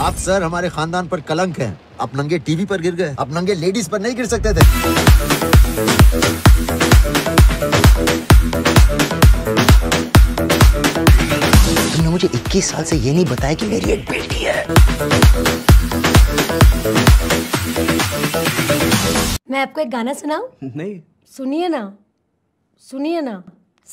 आप सर हमारे खानदान पर कलंक हैं आप नंगे टीवी पर गिर गए आप नंगे लेडीज पर नहीं गिर सकते थे तुमने मुझे 21 साल से ये नहीं बताया कि मेरी एक बेटी है मैं आपको एक गाना सुनाऊं? नहीं सुनिए ना सुनिए ना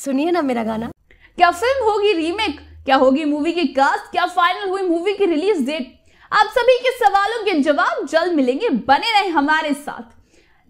सुनिए ना मेरा गाना क्या फिल्म होगी रीमेक क्या होगी मूवी की कास्ट क्या फाइनल हुई मूवी की रिलीज डेट आप सभी के सवालों के जवाब जल्द मिलेंगे बने रहे हमारे साथ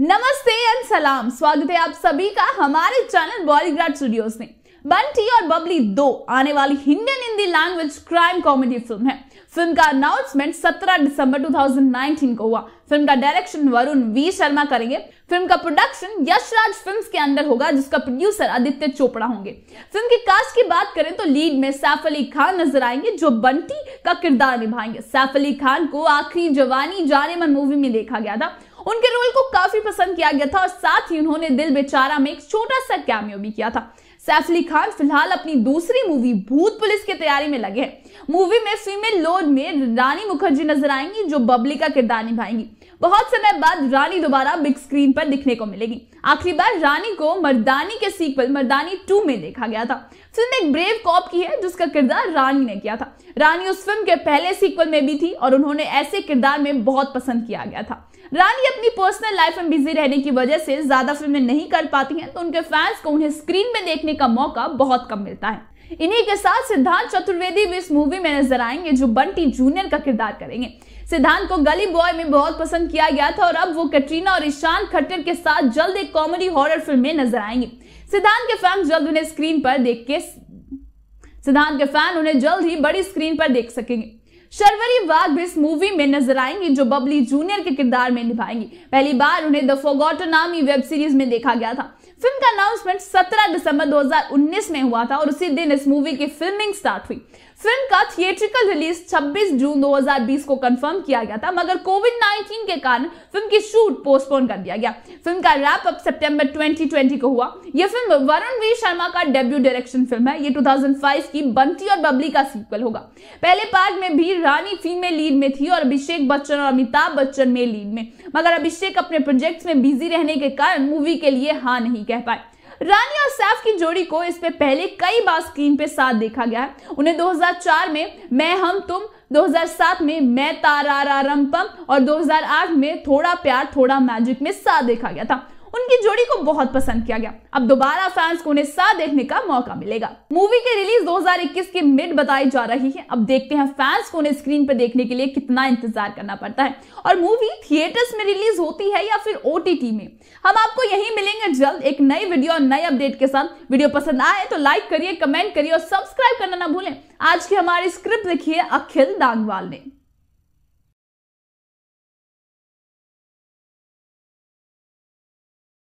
नमस्ते एंड सलाम स्वागत है आप सभी का हमारे चैनल बॉलीग्राड स्टूडियोज में बंटी और बबली दो आने वाली Hindi Hindi language crime comedy film है फिल्म का अनाउंसमेंट 17 दिसंबर 2019 को हुआ फिल्म का डायरेक्शन वरुण वी शर्मा करेंगे फिल्म का प्रोडक्शन यशराज फिल्म्स के अंदर होगा जिसका प्रोड्यूसर आदित्य चोपड़ा होंगे फिल्म की कास्ट की बात करें तो लीड में सैफ अली खान नजर आएंगे जो बंटी का किरदार निभाएंगे सैफ अली खान को आखिरी जवानी जाने मन मूवी में देखा गया था उनके रोल को काफी पसंद किया गया था और साथ ही उन्होंने दिल बेचारा में एक छोटा सा कैमियो भी किया था सैफ अली खान फिलहाल अपनी दूसरी मूवी भूत पुलिस की तैयारी में लगे हैं मूवी में फीमेल लोड में रानी मुखर्जी नजर आएंगी जो बबली का किरदार निभाएंगी बहुत समय बाद रानी दोबारा बिग स्क्रीन पर दिखने को मिलेगी आखिरी बार रानी को मर्दानी के सीक्वल मर्दानी टू में देखा गया था फिल्म एक ब्रेव कॉप की है जिसका किरदार रानी ने किया था रानी उस फिल्म के पहले सीक्वल में भी थी और उन्होंने ऐसे किरदार में बहुत पसंद किया गया था रानी अपनी पर्सनल लाइफ में बिजी रहने की वजह से ज्यादा फिल्में नहीं कर पाती हैं तो उनके फैंस को उन्हें स्क्रीन में देखने का मौका बहुत कम मिलता है इन्हीं के साथ सिद्धांत चतुर्वेदी भी इस मूवी में नजर आएंगे जो बंटी जूनियर का किरदार करेंगे सिद्धांत को गली बॉय में बहुत पसंद किया गया था और अब वो कटरीना और ईशान खट्टर के साथ जल्द एक कॉमेडी हॉरर फिल्म में नजर आएंगे सिद्धांत के फैन जल्द उन्हें स्क्रीन पर देख के सिद्धांत के फैन उन्हें जल्द ही बड़ी स्क्रीन पर देख सकेंगे शर्वरी वाघ भी इस मूवी में नजर आएंगी जो बबली जूनियर के किरदार में निभाएंगी पहली बार उन्हें द फोगोटो नामी वेब सीरीज में देखा गया था फिल्म का अनाउंसमेंट 17 दिसंबर 2019 में हुआ था और उसी दिन इस मूवी की फिल्मिंग स्टार्ट हुई फिल्म का थिएट्रिकल रिलीज 26 जून 2020 को कंफर्म किया गया था मगर कोविड 19 के कारण फिल्म की शूट पोस्टपोन कर दिया गया फिल्म का रैप अप सितंबर 2020 को हुआ यह फिल्म वरुण वी शर्मा का डेब्यू डायरेक्शन फिल्म है ये 2005 की बंटी और बबली का सीक्वल होगा पहले पार्ट में भी रानी फीमेल लीड में थी और अभिषेक बच्चन और अमिताभ बच्चन में लीड में मगर अभिषेक अपने प्रोजेक्ट में बिजी रहने के कारण मूवी के लिए हाँ नहीं कह पाए रानी और सैफ की जोड़ी को इस पे पहले कई बार स्क्रीन पे साथ देखा गया है उन्हें 2004 में मैं हम तुम 2007 में मैं तारा पम और 2008 में थोड़ा प्यार थोड़ा मैजिक में साथ देखा गया था उनकी जोड़ी को बहुत पसंद किया गया अब दोबारा फैंस को उन्हें साथ देखने का मौका मिलेगा मूवी के रिलीज 2021 के मिड बताई जा रही है अब देखते हैं फैंस को उन्हें स्क्रीन पर देखने के लिए कितना इंतजार करना पड़ता है और मूवी थिएटर्स में रिलीज होती है या फिर ओ में हम आपको यही मिलेंगे जल्द एक नई वीडियो और नए अपडेट के साथ वीडियो पसंद आए तो लाइक करिए कमेंट करिए और सब्सक्राइब करना ना भूलें आज की हमारी स्क्रिप्ट लिखी है अखिल दागवाल ने